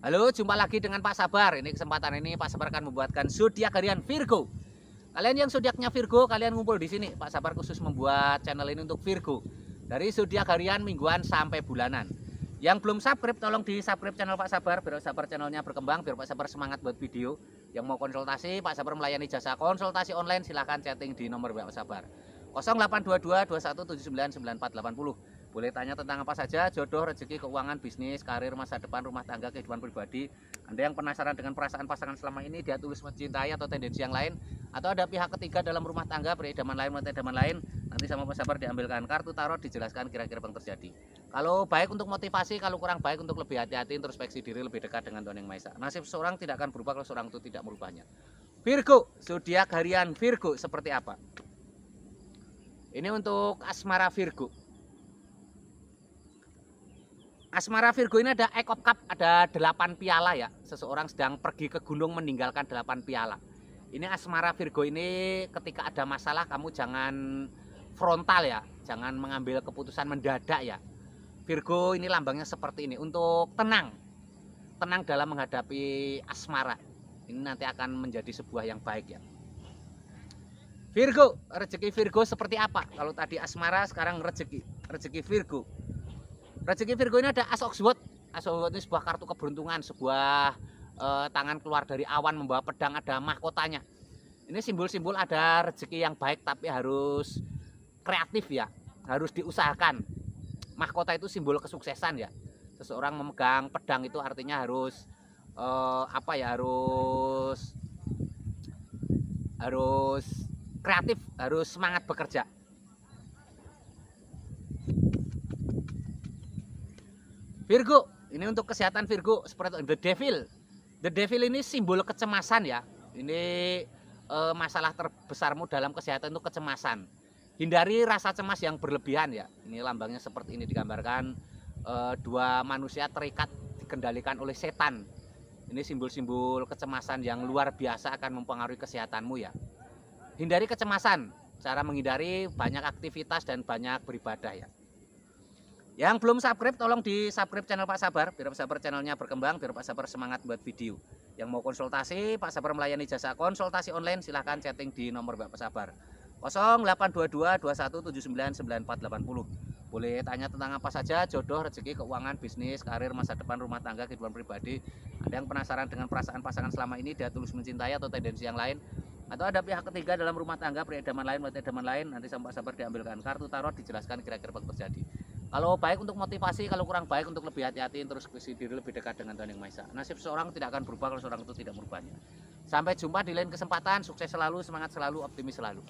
Halo, jumpa lagi dengan Pak Sabar. Ini kesempatan ini Pak Sabar akan membuatkan zodiak harian Virgo. Kalian yang zodiaknya Virgo, kalian ngumpul di sini. Pak Sabar khusus membuat channel ini untuk Virgo. Dari zodiak harian mingguan sampai bulanan. Yang belum subscribe, tolong di subscribe channel Pak Sabar biar Pak Sabar channelnya berkembang, biar Pak Sabar semangat buat video. Yang mau konsultasi, Pak Sabar melayani jasa konsultasi online, silahkan chatting di nomor Pak Sabar 0822 2179 boleh tanya tentang apa saja, jodoh, rezeki, keuangan, bisnis, karir, masa depan, rumah tangga, kehidupan pribadi. Anda yang penasaran dengan perasaan pasangan selama ini, dia tulis mencintai atau tendensi yang lain, atau ada pihak ketiga dalam rumah tangga, peredaman lain, mentidaman lain, nanti sama pesabar diambilkan kartu tarot, dijelaskan kira-kira yang terjadi. Kalau baik untuk motivasi, kalau kurang baik untuk lebih hati-hati, introspeksi diri lebih dekat dengan Tuhan Yang Maha Esa. Nasib seorang tidak akan berubah kalau seorang itu tidak merubahnya. Virgo, zodiak harian Virgo seperti apa? Ini untuk asmara Virgo. Asmara Virgo ini ada Ecop Cup, ada 8 piala ya. Seseorang sedang pergi ke gunung meninggalkan 8 piala. Ini Asmara Virgo ini ketika ada masalah kamu jangan frontal ya, jangan mengambil keputusan mendadak ya. Virgo ini lambangnya seperti ini untuk tenang. Tenang dalam menghadapi asmara. Ini nanti akan menjadi sebuah yang baik ya. Virgo, rezeki Virgo seperti apa? Kalau tadi asmara, sekarang rezeki. Rezeki Virgo rezeki Virgo ini ada as Oxford as Oxford ini sebuah kartu keberuntungan sebuah eh, tangan keluar dari awan membawa pedang ada mahkotanya ini simbol-simbol ada rezeki yang baik tapi harus kreatif ya harus diusahakan mahkota itu simbol kesuksesan ya seseorang memegang pedang itu artinya harus eh, apa ya harus harus kreatif harus semangat bekerja Virgo, ini untuk kesehatan Virgo seperti The Devil. The Devil ini simbol kecemasan ya. Ini e, masalah terbesarmu dalam kesehatan itu kecemasan. Hindari rasa cemas yang berlebihan ya. Ini lambangnya seperti ini digambarkan e, dua manusia terikat dikendalikan oleh setan. Ini simbol-simbol kecemasan yang luar biasa akan mempengaruhi kesehatanmu ya. Hindari kecemasan. Cara menghindari banyak aktivitas dan banyak beribadah ya. Yang belum subscribe tolong di subscribe channel Pak Sabar biar Pak Sabar channelnya berkembang, biar Pak Sabar semangat buat video. Yang mau konsultasi, Pak Sabar melayani jasa konsultasi online silahkan chatting di nomor Pak Sabar 0822 9480 Boleh tanya tentang apa saja, jodoh, rezeki, keuangan, bisnis, karir, masa depan, rumah tangga, kehidupan pribadi. Ada yang penasaran dengan perasaan pasangan selama ini, dia tulus mencintai atau tendensi yang lain, atau ada pihak ketiga dalam rumah tangga peredaman lain peredaman lain nanti sampai sabar diambilkan kartu tarot dijelaskan kira-kira bakal terjadi kalau baik untuk motivasi, kalau kurang baik untuk lebih hati-hati, terus diri lebih dekat dengan Tuhan Yang Maha Esa. Nasib seorang tidak akan berubah kalau seorang itu tidak merubahnya. Sampai jumpa di lain kesempatan, sukses selalu, semangat selalu, optimis selalu.